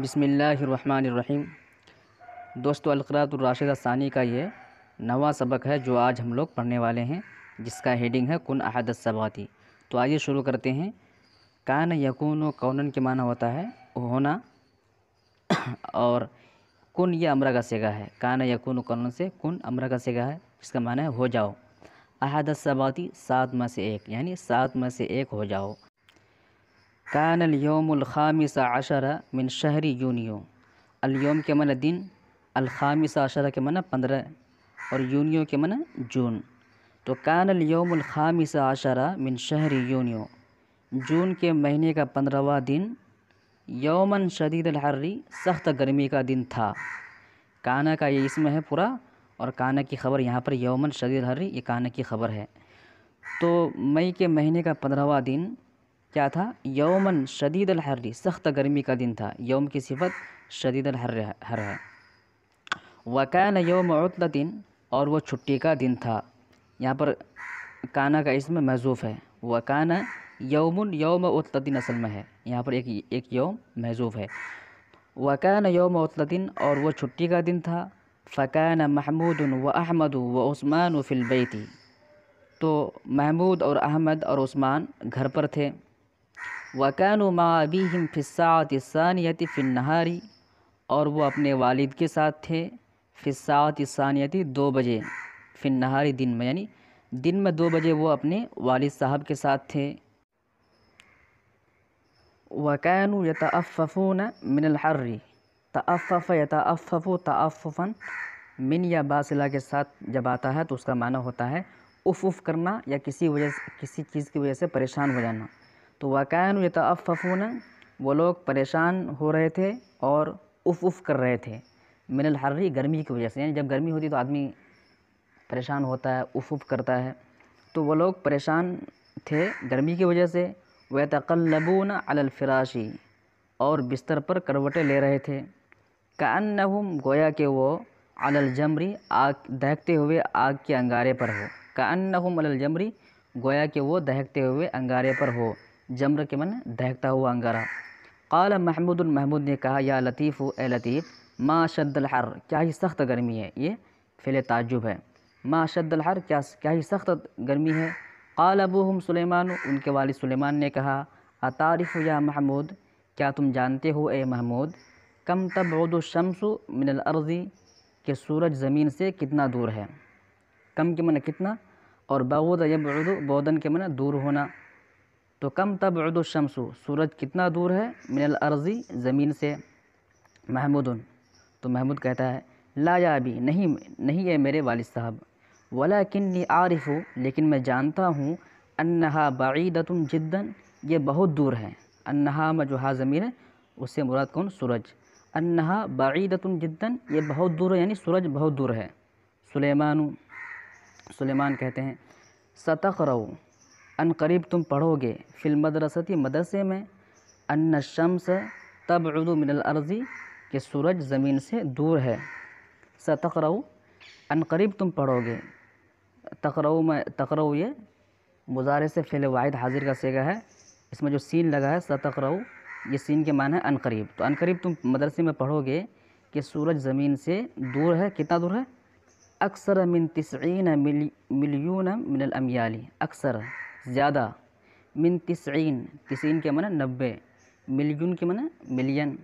बिसमीम दोस्तों अलकरातुलराशिदा सानी का ये नवा सबक है जो आज हम लोग पढ़ने वाले हैं जिसका हेडिंग है कन अहदत सबाती तो आइए शुरू करते हैं कान यकून कौनन के माना होता है होना और कन यह अमरा का सेगा है कान यकून कौनन से कन अमरा का सेगा है जिसका माना है हो जाओ अहदत सबाती सात में से एक यानी सात में से एक हो जाओ कान अलियोमखामिस आशरा मिन शहरी यूनियो अलोम के मन दिन अलखामिस आशरा के मन पंद्रह और यूनियो के मन जून तो कान अलखामिस आशरा मिन शहरी यूनियो जून के महीने का पंद्रहवा दिन यौमन शदीद अलहर्री सख्त गर्मी का दिन था काना का ये इसमें है पूरा और काना की खबर यहाँ पर यौमन शदीद हर्री ये काना की खबर है तो मई के महीने का पंद्रहवा दिन क्या था यौमन शदीद अलहर्री सख्त गर्मी का दिन था यौम की सिफत शदीद अलहर हर है वकान यौम दिन और वो छुट्टी का दिन था यहाँ पर काना का इसमें महजूफ़ है वकान यौम यौम दिन असल में है यहाँ पर एक एक यौम महजूफ़ है वकान यौम दिन और वो छुट्टी का दिन था फ़कान महमूद व अहमद व उस्मान व फिलबैती तो महमूद और अहमद और उस्मान घर पर थे वकान मा अबीम फ़िस्सात फ़िन नहारी और वो अपने वालिद के साथ थे फ़िस्सात सानियती दो बजे नहारी दिन में यानी दिन में दो बजे वो अपने वालिद साहब के साथ थे वकान यतफ़ून मिनलहर्री तफ़ यतफ़ तफ़न मिन या बासिला के साथ जब आता है तो उसका माना होता है उफ़ उफ़ करना या किसी वजह किसी चीज़ की वजह से परेशान हो जाना तो वकान यतअफ़ून वो लोग परेशान हो रहे थे और उफ़ उफ़ कर रहे थे मिनल हर्री गर्मी की वजह से यानी जब गर्मी होती तो आदमी परेशान होता है उफ़ उफ़ करता है तो वो लोग परेशान थे गर्मी की वजह से वह तकल्लबून अलफ़राशी और बिस्तर पर करवटें ले रहे थे कान गोया के वो अलजमरी आग दहकते हुए आग के अंगारे पर हो कान अलजमरी गोया के वो दहकते हुए अंगारे पर हो जमर के मन दहकता हुआ अंगारा काला महमूद महमूद ने कहा या लतीफ़ ए लतीफ़ माँ शद्दलहर क्या ही सख्त गर्मी है ये फ़िल ताजुब है माँ शद्दलहर क्या क्या ही सख्त गर्मी है काल अबू हम सुलेमान उनके वाल सुलेमान ने कहा अतारफ़ या महमूद क्या तुम जानते हो ए महमूद कम तब शम्स मिनल अर्ज़ी के सूरज ज़मीन से कितना दूर है कम के मन कितना और बऊद यब बौदन के मन दूर होना तो कम तबदशमसु सूरज कितना दूर है मिनल अर्ज़ी ज़मीन से महमूद तो महमूद कहता है ला या अभी नहीं नहीं है मेरे वालिद साहब वला किन्नी आरिफ लेकिन मैं जानता हूँ अन्नहा बाईदतुन जिद्दन ये बहुत दूर है अनहा में जो हा ज़मीन है उससे मुराद कौन सूरज अन्नहा बाईदतुन जिद्दन ये बहुत दूर है यानी सूरज बहुत दूर है सुलेमान सुलेमान कहते हैं सतख रहो अन करीब तुम पढ़ोगे फिल मदरसती मदरसे में अन शम्स तब मिनल अर्ज़ी के सूरज ज़मीन से दूर है स तकरऊ अन करीब तुम पढ़ोगे तकरऊ में तकरऊ ये मुजारे से फिल वाहिद हाजिर का सेगा है इसमें जो सीन लगा है स तकरऊ ये सीन के मान है अन करीब तो अन करीब तुम मदरसे में पढ़ोगे कि सूरज ज़मीन से दूर है कितना दूर है अक्सर मिन तस्वीन मिल मिलियन मिनल अमियाली अक्सर ज़्यादा मिन तस्न तस्न के मन नब्बे मिलियन के माना मिलियन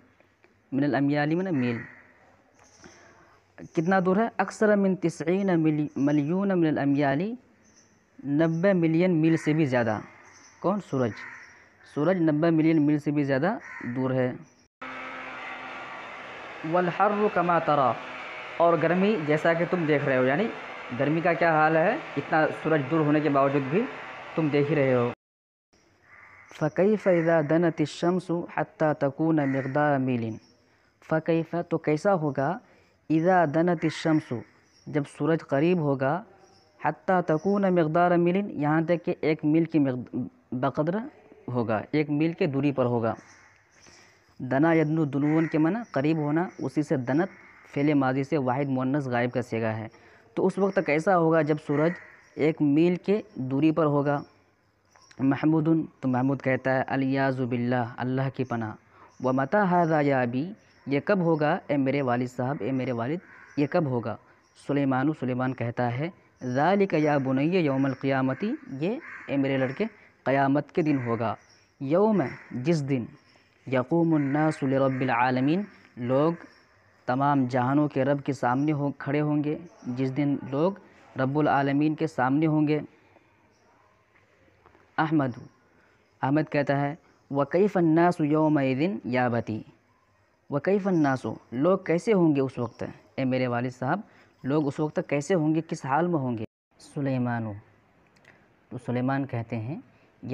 मिनल अमियाली माना मील कितना दूर है अक्सर मिन तस्न मलियन मिनल अमियाली नब्बे मिलियन मील से भी ज़्यादा कौन सूरज सूरज नब्बे मिलियन मील से भी ज़्यादा दूर है वलहर कमा तरा और गर्मी जैसा कि तुम देख रहे हो यानी गर्मी का क्या हाल है इतना सूरज दूर होने के बावजूद भी तुम देख ही रहे हो फ़कई फ़ैदा दनत शम्स हत्ता तकून मकदार फ़कई फ़ तो कैसा होगा इज़ा दनत शम्स जब सूरज करीब होगा हत्ता तकून मकदार मिलिन यहाँ तक कि एक मील की बकदर होगा एक मील के दूरी पर होगा दना यदनु दुनून के मना करीब होना उसी से दनत फेले माजी से वाहिद मुन्नस गायब का सेगा है तो उस वक्त कैसा होगा जब सूरज एक मील के दूरी पर होगा महमूदन तो महमूद कहता है अलियाज़ुबिल्ला अल्लाह की पना व मता हाजा या अबी ये कब होगा ए मेरे वालिद साहब ए मेरे वालिद ये कब होगा सुलेमान सुलेमान कहता है ज़ालिक या बुनैय यौमल क़ियामती ये ए मेरे लड़के क़यामत के दिन होगा यौम जिस दिन यकूमन्नासरबिलआलमीन लोग तमाम जहानों के रब के सामने हो खड़े होंगे जिस दिन लोग रब्बुल आलमीन के सामने होंगे अहमद अहमद कहता है वकई फ़न्नासु योम दिन याबती वकई फ़न्नासु लोग कैसे होंगे उस वक्त ए मेरे वालिद साहब लोग उस वक्त कैसे होंगे किस हाल में होंगे सुलेमानो तो सुलेमान कहते हैं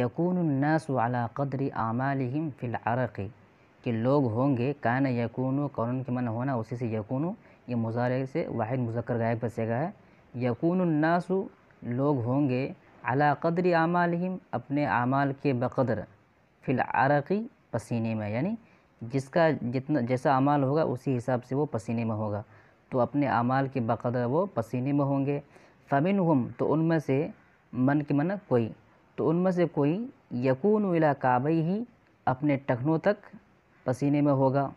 यकून नासु अला कदर आमालिहिम फिल अरक़ कि लोग होंगे कान यकून कौन के मन होना उसी से यकून ये मुजारे से वाहिद मुजक्र गायब बसेगा है नासु लोग होंगे अला कदर आमालहिम अपने आमाल के बकदर फिल आरकी पसीने में यानी जिसका जितना जैसा अमाल होगा उसी हिसाब से वो पसीने में होगा तो अपने अमाल के बकदर वो पसीने में होंगे फ़मिन हम तो उनमें से मन के मन कोई तो उनमें से कोई यकून विला काबई ही अपने टखनों तक पसीने में होगा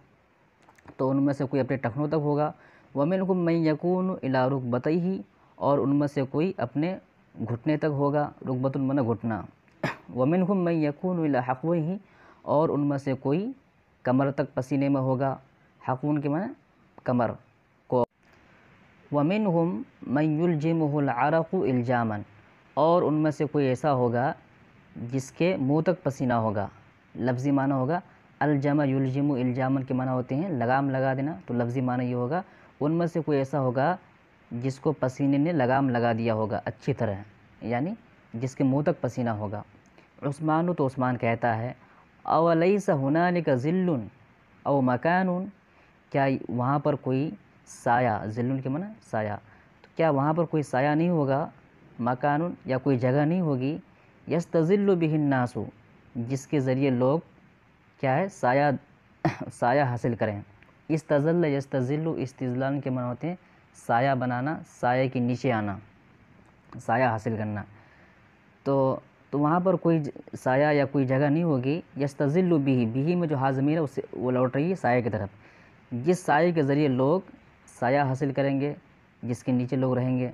तो उनमें से कोई अपने टखनों तक होगा वमिन हम मई यकून अला रुख बतई ही और उनमें से कोई अपने घुटने तक होगा रुकबतुल मन घुटना वमिन हम मैं यकून हकव ही और उनमें से कोई कमर तक पसीने में होगा हकून के मैंने कमर को वमिन हम मयुलजमरकू इल्जामन और उनमें से कोई ऐसा होगा जिसके मुँह तक पसीना होगा लफ्ज़ी माना होगा अलजमा युलजम इल्जामन के माना होते हैं लगाम लगा देना तो लफ्ज़ी माना ये होगा उनमें से कोई ऐसा होगा जिसको पसीने ने लगाम लगा दिया होगा अच्छी तरह यानी जिसके मुँह तक पसीना होगा उस्मान तो उस्मान कहता है अवलई सहुनान का ज़िल्लुन अव मकान क्या वहाँ पर कोई साया ज़िल्लुन के मना साया तो क्या वहाँ पर कोई साया नहीं होगा मकान या कोई जगह नहीं होगी यस तजिल्लु बिहन्नासु जिसके ज़रिए लोग क्या है साया साया हासिल करें इस तजल यस तजिल्लु इस तजलान के मना होते हैं साया बनाना साया के नीचे आना साया हासिल करना तो तो वहाँ पर कोई साया या कोई जगह नहीं होगी यस्तजिल्लु बिही बिही में जो हाजमीर है उससे वो लौट रही है साया की तरफ जिस साये के ज़रिए लोग साया हासिल करेंगे जिसके नीचे लोग रहेंगे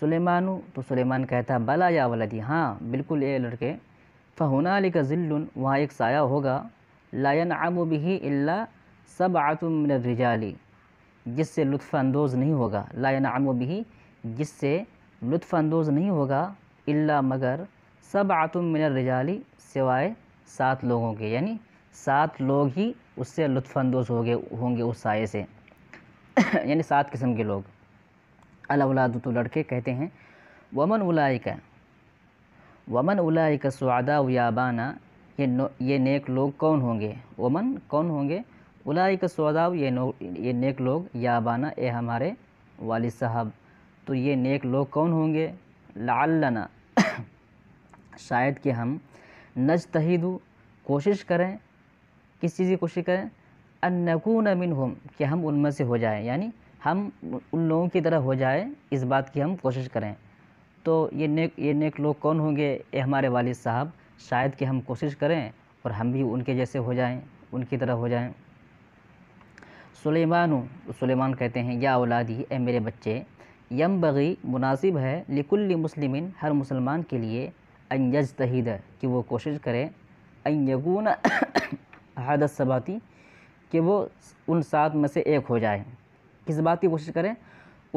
सुलेमानु तो सुलेमान कहता बला या वलदी हाँ बिल्कुल ये लड़के फ़हुना अली का ज़िल्लुन वहाँ एक साया होगा लायन आमो बिही अल्ला सब आतुम जिससे लुफ़ानंदोज़ नहीं होगा लाम भी जिससे लुफ़ानंदोज़ नहीं होगा इल्ला मगर सब आतुम मिनर रिजाली सिवाए सात लोगों के यानी सात लोग ही उससे लुफ़ानंदोज़ हो गए होंगे उस साय से यानी सात किस्म के लोग अलाउलाद तो लड़के कहते हैं वमन उलाइका वमन उलाइका सुदा याबाना ये ये नेक लोग कौन होंगे वमन कौन होंगे उलाई का सौदाव ये नो ये नेक लोग या बाना ए हमारे वालिद साहब तो ये नेक लोग कौन होंगे लालना शायद कि हम नज तहीदू कोशिश करें किस चीज़ की कोशिश करें अनकून अमिन हम कि हम उनमें से हो जाएं यानी हम उन लोगों की तरह हो जाए इस बात की हम कोशिश करें तो ये नेक ये नेक लोग कौन होंगे ये हमारे वालिद साहब शायद कि हम कोशिश करें और हम भी उनके जैसे हो जाएं उनकी तरह हो जाएं सुलेमानो सुलेमान कहते हैं या औलादी ए मेरे बच्चे यम बगी मुनासिब है लिकुल मुस्लिम हर मुसलमान के लिए अन तहीद कि वो कोशिश करे अन हदत सबाती कि वो उन सात में से एक हो जाए किस बात की कोशिश करें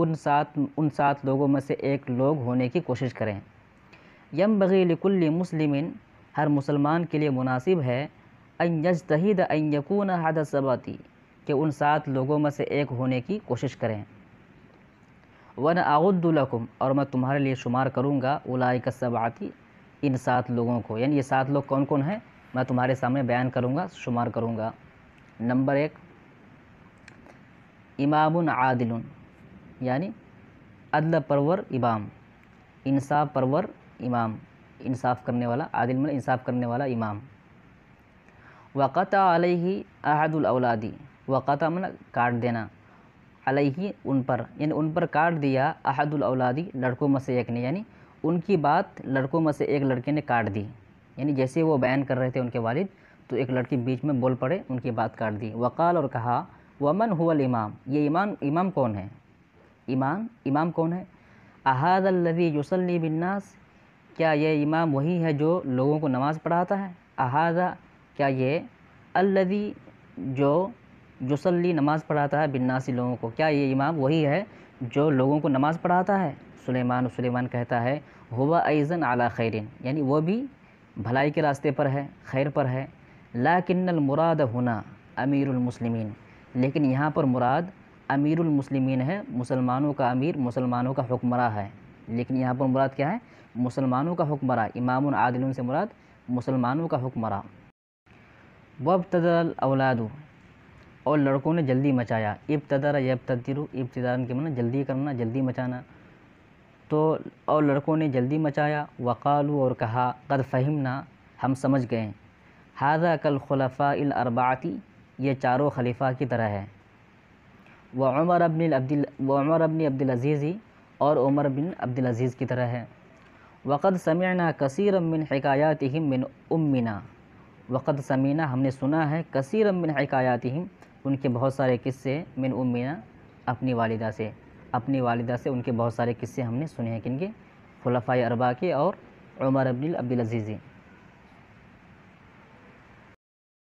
उन सात उन सात लोगों में से एक लोग होने की कोशिश करें यम बगी लिकुल मुस्लिम हर मुसलमान के लिए मुनासिब है अन तहीद अन यकून सबाती कि उन सात लोगों में से एक होने की कोशिश करें वन आउदुलकुम और मैं तुम्हारे लिए शुमार करूँगा उलाई कसबाती इन सात लोगों को यानी ये सात लोग कौन कौन हैं मैं तुम्हारे सामने बयान करूँगा शुमार करूँगा नंबर एक इमाम आदिल यानी अदल परवर इमाम इंसाफ परवर इमाम इंसाफ करने वाला आदिल मन मतलब इंसाफ करने वाला इमाम वक़त अलही अहदुलौलादी वक़ाता मन काट देना अलही उन पर यानी उन पर काट दिया अहदुल औलादी लड़कों में से एक ने यानी उनकी बात लड़कों में से एक लड़के ने काट दी यानी जैसे वो बयान कर रहे थे उनके वालिद तो एक लड़के बीच में बोल पड़े उनकी बात काट दी वक़ाल और कहा वमन हुआ इमाम ये इमाम इमाम कौन है इमाम इमाम कौन है अहाद अल्लवी बिन्नास क्या ये इमाम वही है जो लोगों को नमाज़ पढ़ाता है अहादा क्या ये अल्लवी जो जोसली नमाज़ पढ़ाता है बिन्नासी लोगों को क्या ये इमाम वही है जो लोगों को नमाज़ पढ़ाता है सुलेमान सुलेमान कहता है हुआ ऐज़न आला खैरिन यानी वो भी भलाई के रास्ते पर है खैर पर है लाकिनमराद होना अमीरमसलिमिन लेकिन यहाँ पर मुराद अमीरमसलिमिन है मुसलमानों का अमीर मुसलमानों का हुक्मरा है लेकिन यहाँ पर मुराद क्या है मुसलमानों का हुक्मरा इमाम आदिल से मुराद मुसलमानों का हुक्मरा वब तदल अवलादू और लड़कों ने जल्दी मचाया इब्तदर या इब्तदिरु इब्तदारन के माना जल्दी करना जल्दी मचाना तो और लड़कों ने जल्दी मचाया वक़ालू और कहा कद ना हम समझ गए हाजा कल खलफा अरबाती ये चारों खलीफा की तरह है वह उमर अबिन अब्दिल व उमर अबिन अब्दिलज़ीज़ी और उमर बिन अज़ीज़ की तरह है वक़द समीना कसर मिन हकायात बिन उमिना वक़द समीना हमने सुना है कसर मिन हकायात उनके बहुत सारे किस्से मिन उम्मीना अपनी वालिदा से अपनी वालिदा से उनके बहुत सारे किस्से हमने सुने हैं कि खुलफ़ाई अरबा के और उमर अब्दुल अजीज़ी